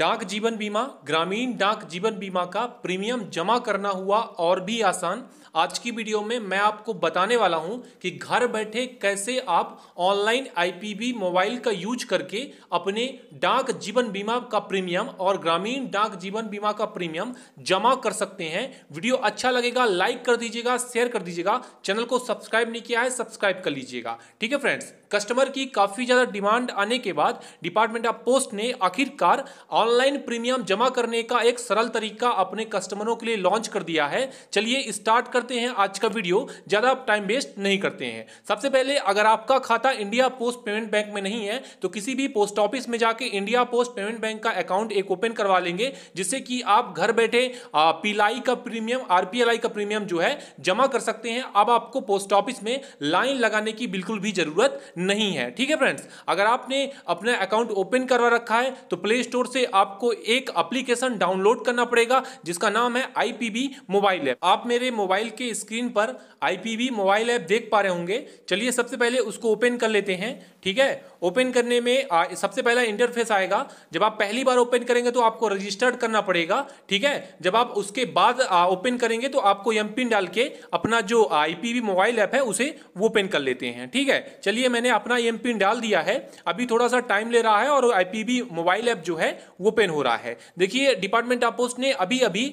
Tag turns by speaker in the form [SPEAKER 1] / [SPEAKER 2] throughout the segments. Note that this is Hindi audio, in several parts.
[SPEAKER 1] डाक जीवन बीमा ग्रामीण डाक जीवन बीमा का प्रीमियम जमा करना हुआ और भी आसान आज की वीडियो में मैं आपको बताने वाला हूं कि घर बैठे कैसे आप ऑनलाइन आईपीबी मोबाइल का यूज करके अपने डाक जीवन बीमा का प्रीमियम और ग्रामीण डाक जीवन बीमा का प्रीमियम जमा कर सकते हैं वीडियो अच्छा लगेगा लाइक कर दीजिएगा शेयर कर दीजिएगा चैनल को सब्सक्राइब नहीं किया है सब्सक्राइब कर लीजिएगा ठीक है फ्रेंड्स कस्टमर की काफ़ी ज़्यादा डिमांड आने के बाद डिपार्टमेंट ऑफ पोस्ट ने आखिरकार ऑनलाइन प्रीमियम जमा करने का एक सरल तरीका अपने कस्टमरों के लिए लॉन्च कर दिया है चलिए स्टार्ट कर करते हैं आज का वीडियो ज़्यादा टाइम वेस्ट नहीं करते हैं सबसे पहले अगर आपका खाता इंडिया पोस्ट पेमेंट बैंक में नहीं है तो किसी भी पोस्ट ऑफिस में जाके इंडिया पोस्ट पेमेंट बैंक का अकाउंट एक ओपन करवा लेंगे जिससे कि आप घर बैठे पीलाई का प्रीमियम आर का प्रीमियम जो है जमा कर सकते हैं अब आपको पोस्ट ऑफिस में लाइन लगाने की बिल्कुल भी जरूरत नहीं है ठीक है फ्रेंड्स अगर आपने अपना अकाउंट ओपन करवा रखा है तो प्ले स्टोर से आपको एक अप्लीकेशन डाउनलोड करना पड़ेगा जिसका नाम है आईपीबी मोबाइल ऐप आप मेरे मोबाइल के स्क्रीन पर आई मोबाइल ऐप देख पा रहे होंगे चलिए सबसे पहले उसको ओपन कर लेते हैं ठीक है ओपन करने में आ, सबसे पहला इंटरफेस आएगा जब आप पहली बार ओपन करेंगे तो आपको रजिस्टर्ड करना पड़ेगा ठीक है जब आप उसके बाद ओपन करेंगे तो आपको एम पिन डाल के अपना जो आई मोबाइल ऐप है उसे ओपन कर लेते हैं ठीक है चलिए मैंने अपना एम पिन डाल दिया है अभी थोड़ा सा टाइम ले रहा है और आई मोबाइल ऐप जो है ओपन हो रहा है देखिए डिपार्टमेंट ऑफ पोस्ट ने अभी अभी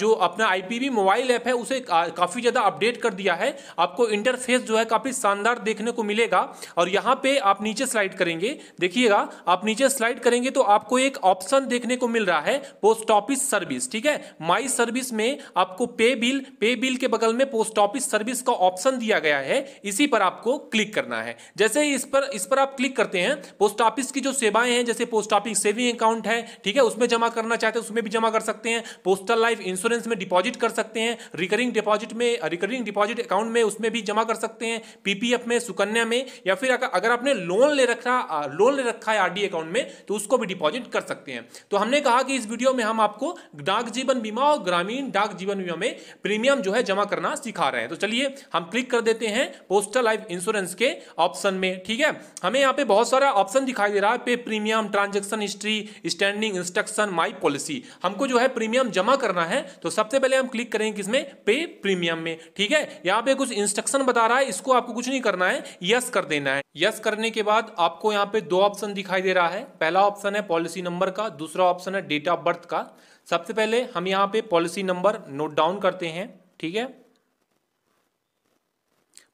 [SPEAKER 1] जो अपना आई मोबाइल ऐप है उसे काफ़ी ज़्यादा अपडेट कर दिया है आपको इंटरफेस जो है काफ़ी शानदार देखने को मिलेगा और यहाँ पे आप नीचे स्लाइड करेंगे देखिएगा आप नीचे स्लाइड करेंगे तो आपको एक ऑप्शन देखने को मिल रहा है पोस्ट ऑफिस सर्विस ठीक है माई सर्विस में आपको पे बिल पे बिल के बगल में पोस्ट ऑफिस सर्विस का ऑप्शन दिया गया है इसी पर आपको क्लिक करना है जैसे इस पर इस पर आप क्लिक करते हैं पोस्ट ऑफिस की जो सेवाएं हैं जैसे पोस्ट ऑफिस सेविंग अकाउंट है ठीक है उसमें जमा करना चाहते हैं उसमें भी जमा कर सकते हैं पोस्टल लाइफ इंश्योरेंस में डिपॉजिट कर सकते हैं रिकरिंग डिपॉजिट डिपॉजिट में रिकरिंग डिपॉजिट अकाउंट में उसमें भी जमा कर सकते हैं पीपीएफ में सुकन्या में या फिर अगर आपने लोन ले रखा लोन ले रखा है आरडी अकाउंट में तो उसको भी डिपॉजिट कर सकते हैं तो हमने कहा कि इस वीडियो में हम आपको डाक जीवन बीमा और ग्रामीण डाक जीवन बीमा में प्रीमियम जो है जमा करना सिखा रहे हैं तो चलिए हम क्लिक कर देते हैं पोस्टल लाइफ इंश्योरेंस के ऑप्शन में ठीक है हमें यहाँ पे बहुत सारा ऑप्शन दिखाई दे रहा है pay premium transaction history standing instruction my policy हमको जो है प्रीमियम जमा करना है तो सबसे पहले हम क्लिक करेंगे किसमें पे प्रीमियम प्रीमियम में ठीक है यहाँ पे कुछ इंस्ट्रक्शन बता रहा है इसको आपको कुछ नहीं करना है यस कर देना है यस करने के बाद आपको यहाँ पे दो ऑप्शन दिखाई दे रहा है पहला ऑप्शन है पॉलिसी नंबर का दूसरा ऑप्शन है डेट ऑफ बर्थ का सबसे पहले हम यहाँ पे पॉलिसी नंबर नोट डाउन करते हैं ठीक है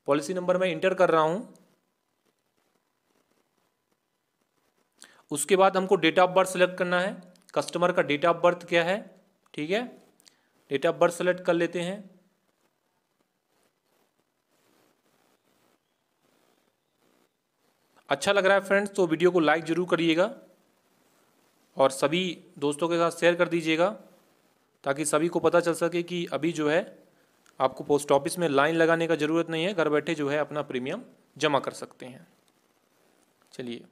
[SPEAKER 1] पॉलिसी नंबर मैं इंटर कर रहा हूं उसके बाद हमको डेट ऑफ बर्थ सेलेक्ट करना है कस्टमर का डेट ऑफ बर्थ क्या है ठीक है डेट ऑफ बर्थ सेलेक्ट कर लेते हैं अच्छा लग रहा है फ्रेंड्स तो वीडियो को लाइक ज़रूर करिएगा और सभी दोस्तों के साथ शेयर कर दीजिएगा ताकि सभी को पता चल सके कि अभी जो है आपको पोस्ट ऑफिस में लाइन लगाने का ज़रूरत नहीं है घर बैठे जो है अपना प्रीमियम जमा कर सकते हैं चलिए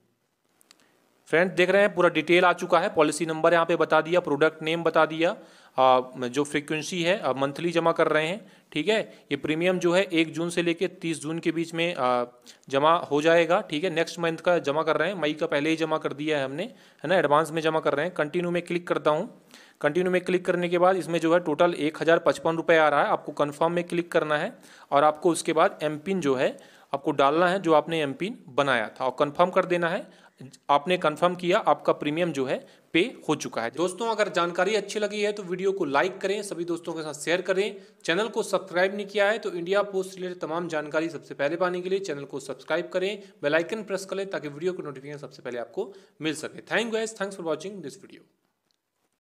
[SPEAKER 1] फ्रेंड्स देख रहे हैं पूरा डिटेल आ चुका है पॉलिसी नंबर यहाँ पे बता दिया प्रोडक्ट नेम बता दिया आ, जो फ्रीक्वेंसी है मंथली जमा कर रहे हैं ठीक है ये प्रीमियम जो है एक जून से लेके तीस जून के बीच में आ, जमा हो जाएगा ठीक है नेक्स्ट मंथ का जमा कर रहे हैं मई का पहले ही जमा कर दिया है हमने है ना एडवांस में जमा कर रहे हैं कंटिन्यू में क्लिक करता हूँ कंटिन्यू में क्लिक करने के बाद इसमें जो है टोटल एक हज़ार पचपन रुपये आ रहा है आपको कन्फर्म में क्लिक करना है और आपको उसके बाद एम जो है आपको डालना है जो आपने एम बनाया था और कन्फर्म कर देना है आपने कंफर्म किया आपका प्रीमियम जो है पे हो चुका है दोस्तों अगर जानकारी अच्छी लगी है तो वीडियो को लाइक करें सभी दोस्तों के साथ शेयर करें चैनल को सब्सक्राइब नहीं किया है तो इंडिया पोस्ट रिलेटेड तमाम जानकारी सबसे पहले पाने के लिए चैनल को सब्सक्राइब करें बेलाइकन प्रेस करें ताकि वीडियो की नोटिफिकेशन सबसे पहले आपको मिल सके thank you guys thanks for watching this video